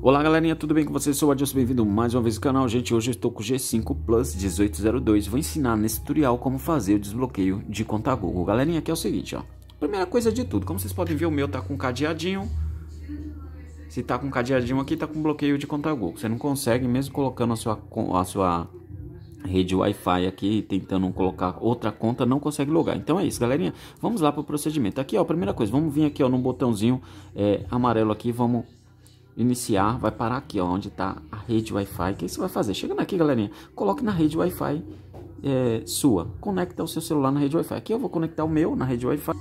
Olá galerinha, tudo bem com vocês? Sou o Adilson, bem-vindo mais uma vez ao canal. Gente, hoje eu estou com o G5 Plus 1802. Vou ensinar nesse tutorial como fazer o desbloqueio de conta Google. Galerinha, aqui é o seguinte, ó. Primeira coisa de tudo, como vocês podem ver, o meu tá com cadeadinho. Se tá com cadeadinho aqui, tá com bloqueio de conta Google. Você não consegue, mesmo colocando a sua, a sua rede Wi-Fi aqui, tentando colocar outra conta, não consegue logar. Então é isso, galerinha. Vamos lá para o procedimento. Aqui, ó, primeira coisa, vamos vir aqui ó, no botãozinho é, amarelo aqui, vamos iniciar, vai parar aqui, ó, onde está a rede Wi-Fi. O que você vai fazer? Chegando aqui, galerinha, coloque na rede Wi-Fi é, sua. Conecta o seu celular na rede Wi-Fi. Aqui eu vou conectar o meu na rede Wi-Fi.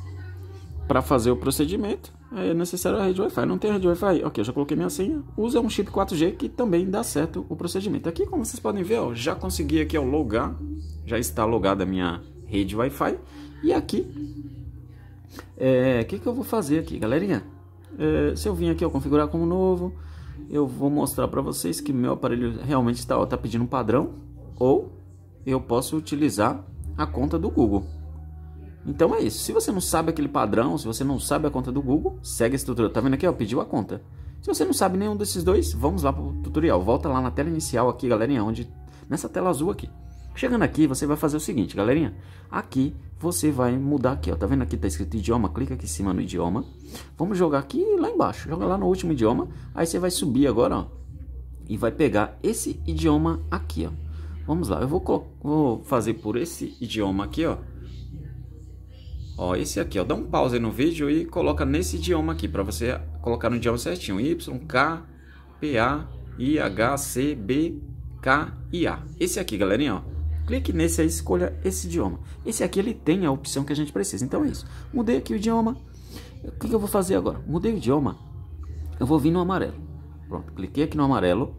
Para fazer o procedimento, é necessário a rede Wi-Fi. Não tem rede Wi-Fi? Ok, já coloquei minha senha. Usa um chip 4G que também dá certo o procedimento. Aqui, como vocês podem ver, ó, já consegui aqui ó, logar. Já está logada a minha rede Wi-Fi. E aqui, é, o é, que, que eu vou fazer aqui, galerinha? É, se eu vim aqui, eu configurar como novo, eu vou mostrar para vocês que meu aparelho realmente está tá pedindo um padrão, ou eu posso utilizar a conta do Google. Então é isso. Se você não sabe aquele padrão, se você não sabe a conta do Google, segue esse tutorial. Tá vendo aqui? Ó, pediu a conta. Se você não sabe nenhum desses dois, vamos lá para o tutorial. Volta lá na tela inicial aqui, galerinha, onde nessa tela azul aqui. Chegando aqui, você vai fazer o seguinte, galerinha. Aqui, você vai mudar aqui, ó. Tá vendo aqui, tá escrito idioma? Clica aqui em cima no idioma. Vamos jogar aqui lá embaixo. Joga lá no último idioma. Aí você vai subir agora, ó. E vai pegar esse idioma aqui, ó. Vamos lá, eu vou, vou fazer por esse idioma aqui, ó. Ó, esse aqui, ó. Dá um pause no vídeo e coloca nesse idioma aqui, pra você colocar no idioma certinho. Y, K, P, A, I, H, C, B, K, I, A. Esse aqui, galerinha, ó. Clique nesse aí, escolha esse idioma. Esse aqui ele tem a opção que a gente precisa. Então é isso. Mudei aqui o idioma. O que, que eu vou fazer agora? Mudei o idioma. Eu vou vir no amarelo. Pronto, cliquei aqui no amarelo.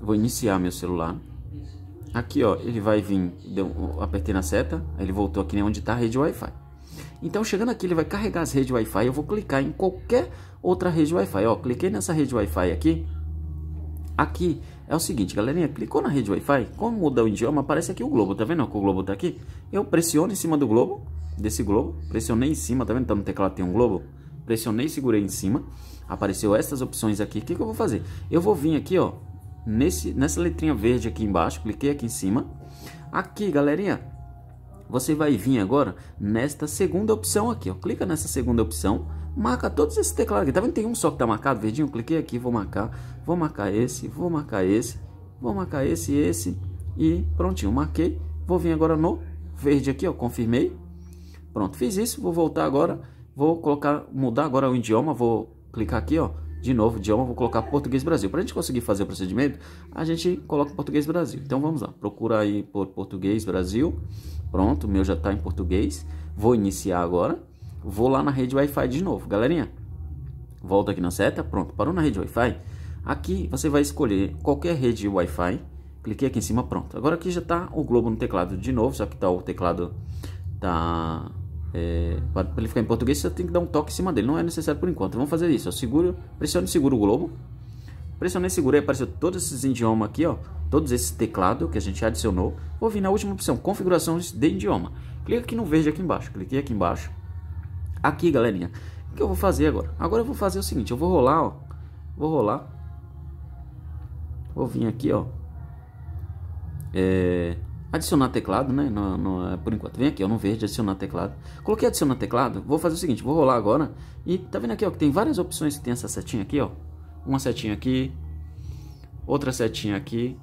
Vou iniciar meu celular. Aqui, ó, ele vai vir, deu, apertei na seta, ele voltou aqui né, onde está a rede Wi-Fi. Então, chegando aqui, ele vai carregar as redes Wi-Fi, eu vou clicar em qualquer outra rede Wi-Fi. Ó, cliquei nessa rede Wi-Fi aqui. Aqui, é o seguinte, galerinha, clicou na rede Wi-Fi, como muda o idioma, aparece aqui o globo, tá vendo que o globo tá aqui? Eu pressiono em cima do globo, desse globo, pressionei em cima, tá vendo? Tá no teclado tem um globo, pressionei e segurei em cima, apareceu essas opções aqui, o que, que eu vou fazer? Eu vou vir aqui, ó, nesse, nessa letrinha verde aqui embaixo, cliquei aqui em cima, aqui, galerinha, você vai vir agora nesta segunda opção aqui, ó, clica nessa segunda opção, marca todos esses teclados aqui. Tá vendo? Tem um só que tá marcado, verdinho. Cliquei aqui, vou marcar. Vou marcar esse, vou marcar esse, vou marcar esse, esse. E prontinho, marquei. Vou vir agora no verde aqui, ó, confirmei. Pronto, fiz isso. Vou voltar agora. Vou colocar, mudar agora o idioma. Vou clicar aqui, ó. De novo, idioma, vou colocar português Brasil. Para a gente conseguir fazer o procedimento, a gente coloca português Brasil. Então vamos lá, procura aí por português Brasil. Pronto, o meu já está em português. Vou iniciar agora vou lá na rede Wi-Fi de novo. Galerinha, volta aqui na seta, pronto, parou na rede Wi-Fi. Aqui você vai escolher qualquer rede Wi-Fi, cliquei aqui em cima, pronto. Agora aqui já está o globo no teclado de novo, só que está o teclado tá é, para ele ficar em português, você tem que dar um toque em cima dele. Não é necessário por enquanto. Vamos fazer isso. seguro, pressione e o globo. Pressionei e segurei, apareceu todos esses idiomas aqui, ó. Todos esses teclados que a gente adicionou. Vou vir na última opção, configurações de idioma. Clica aqui no verde aqui embaixo. Cliquei aqui embaixo. Aqui, galerinha, o que eu vou fazer agora? Agora eu vou fazer o seguinte, eu vou rolar, ó. Vou rolar. Vou vir aqui, ó. É, adicionar teclado, né? No, no, é por enquanto, vem aqui, ó, no verde, adicionar teclado. Coloquei adicionar teclado, vou fazer o seguinte, vou rolar agora. E tá vendo aqui, ó, que tem várias opções que tem essa setinha aqui, ó. Uma setinha aqui, outra setinha aqui,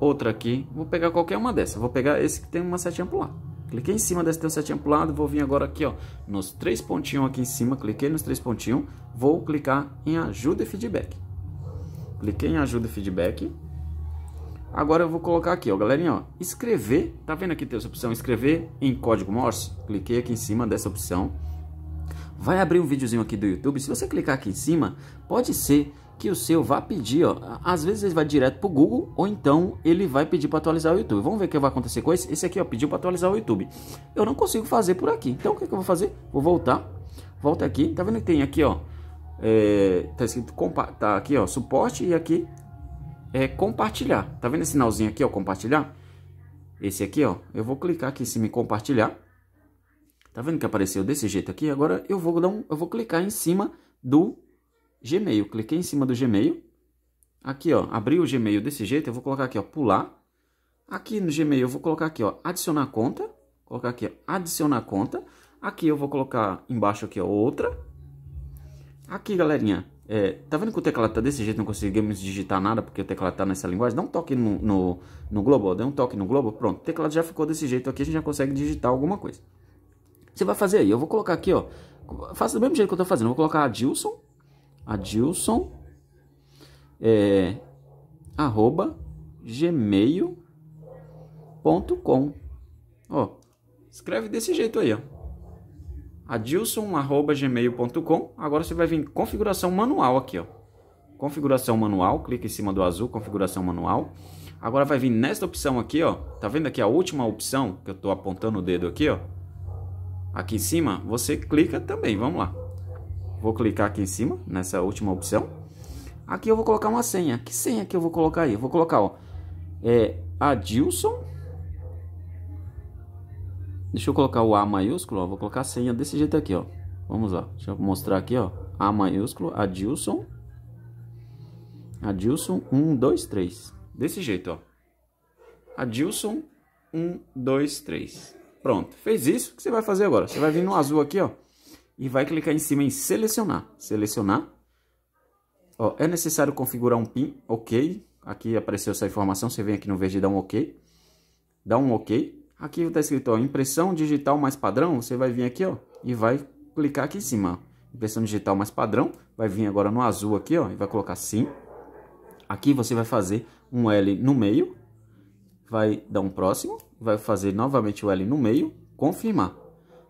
outra aqui. Vou pegar qualquer uma dessas. Vou pegar esse que tem uma setinha pro lado. Cliquei em cima desse teu setinha para lado, vou vir agora aqui, ó, nos três pontinhos aqui em cima, cliquei nos três pontinhos, vou clicar em ajuda e feedback. Cliquei em ajuda e feedback. Agora eu vou colocar aqui, ó, galerinha, ó, escrever, tá vendo aqui tem essa opção escrever em código Morse? Cliquei aqui em cima dessa opção. Vai abrir um videozinho aqui do YouTube, se você clicar aqui em cima, pode ser que o seu vá pedir, ó, às vezes ele vai direto pro Google ou então ele vai pedir para atualizar o YouTube. Vamos ver o que vai acontecer com esse. Esse aqui, ó, pediu para atualizar o YouTube. Eu não consigo fazer por aqui. Então o que, que eu vou fazer? Vou voltar, volta aqui. Tá vendo que tem aqui, ó, é, tá escrito tá aqui, ó, suporte e aqui é compartilhar. Tá vendo esse sinalzinho aqui, ó, compartilhar? Esse aqui, ó, eu vou clicar aqui em me compartilhar. Tá vendo que apareceu desse jeito aqui? Agora eu vou dar um, eu vou clicar em cima do Gmail. Cliquei em cima do Gmail. Aqui, ó, abri o Gmail desse jeito, eu vou colocar aqui, ó, pular. Aqui no Gmail eu vou colocar aqui, ó, adicionar conta. Vou colocar aqui, ó, adicionar conta. Aqui eu vou colocar embaixo aqui, ó, outra. Aqui, galerinha, é, tá vendo que o teclado tá desse jeito, não conseguimos digitar nada porque o teclado tá nessa linguagem? Dá um toque no, no, no globo, ó, dá um toque no globo, pronto. O teclado já ficou desse jeito aqui, a gente já consegue digitar alguma coisa. Você vai fazer aí, eu vou colocar aqui, ó, faça do mesmo jeito que eu tô fazendo, eu vou colocar Adilson adilson é, arroba gmail.com ó escreve desse jeito aí ó adilson arroba gmail.com agora você vai vir configuração manual aqui ó configuração manual clica em cima do azul configuração manual agora vai vir nesta opção aqui ó tá vendo aqui a última opção que eu tô apontando o dedo aqui ó aqui em cima você clica também vamos lá Vou clicar aqui em cima, nessa última opção. Aqui eu vou colocar uma senha. Que senha que eu vou colocar aí? Eu vou colocar, ó, é Adilson. Deixa eu colocar o A maiúsculo, ó. Vou colocar a senha desse jeito aqui, ó. Vamos lá. Deixa eu mostrar aqui, ó. A maiúsculo, Adilson. Adilson 1, 2, 3. Desse jeito, ó. Adilson 1, 2, 3. Pronto. Fez isso. O que você vai fazer agora? Você vai vir no azul aqui, ó e vai clicar em cima em selecionar. Selecionar. Ó, é necessário configurar um PIN, ok. Aqui apareceu essa informação, você vem aqui no verde e dá um ok. Dá um ok. Aqui está escrito ó, impressão digital mais padrão, você vai vir aqui ó, e vai clicar aqui em cima. Impressão digital mais padrão, vai vir agora no azul aqui ó, e vai colocar sim. Aqui você vai fazer um L no meio, vai dar um próximo, vai fazer novamente o L no meio, confirmar.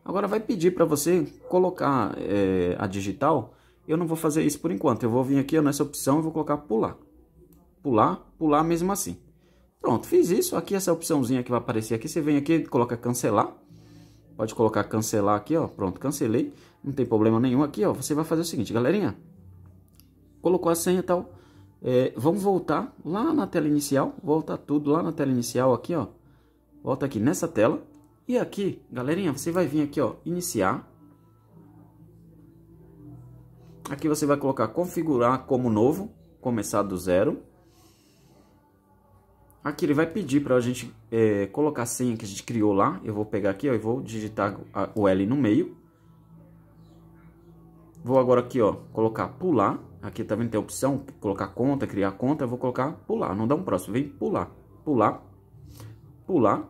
Agora vai pedir para você colocar é, a digital. Eu não vou fazer isso por enquanto. Eu vou vir aqui nessa opção e vou colocar pular. Pular, pular mesmo assim. Pronto, fiz isso. Aqui essa opçãozinha que vai aparecer aqui. Você vem aqui coloca cancelar. Pode colocar cancelar aqui, ó. Pronto, cancelei. Não tem problema nenhum aqui, ó. Você vai fazer o seguinte, galerinha. Colocou a senha e tal. É, vamos voltar lá na tela inicial. Volta tudo lá na tela inicial aqui, ó. Volta aqui nessa tela. E aqui, galerinha, você vai vir aqui, ó, iniciar. Aqui você vai colocar configurar como novo, começar do zero. Aqui ele vai pedir para a gente é, colocar a senha que a gente criou lá. Eu vou pegar aqui ó, e vou digitar o L no meio. Vou agora aqui, ó, colocar pular. Aqui também tem a opção, colocar conta, criar conta. Eu vou colocar pular, não dá um próximo. Vem pular, pular, pular.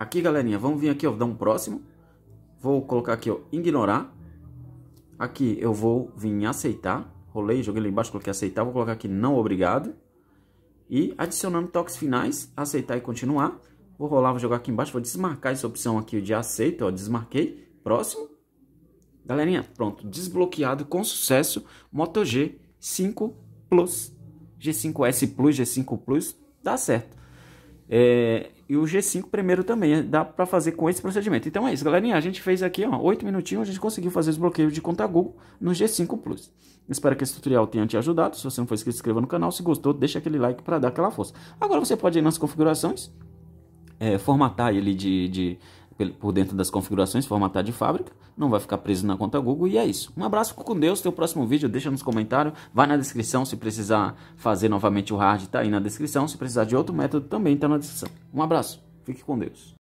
Aqui, galerinha, vamos vir aqui, ó, dar um próximo. Vou colocar aqui, ó, ignorar. Aqui eu vou vir em aceitar. Rolei, joguei lá embaixo, coloquei aceitar. Vou colocar aqui não obrigado. E adicionando toques finais, aceitar e continuar. Vou rolar, vou jogar aqui embaixo, vou desmarcar essa opção aqui de aceito, ó, desmarquei. Próximo. Galerinha, pronto, desbloqueado com sucesso, Moto G5 Plus. G5S Plus, G5 Plus, dá certo. É, e o G5 primeiro também. É, dá para fazer com esse procedimento. Então é isso, galerinha. A gente fez aqui ó, 8 minutinhos. A gente conseguiu fazer os bloqueios de conta Google no G5 Plus. Espero que esse tutorial tenha te ajudado. Se você não for inscrito, se inscreva no canal. Se gostou, deixa aquele like para dar aquela força. Agora você pode ir nas configurações, é, formatar ele de, de por dentro das configurações, formatar de fábrica, não vai ficar preso na conta Google e é isso. Um abraço, fico com Deus, até o próximo vídeo, deixa nos comentários, vai na descrição, se precisar fazer novamente o hard, tá aí na descrição, se precisar de outro método, também tá na descrição. Um abraço, fique com Deus.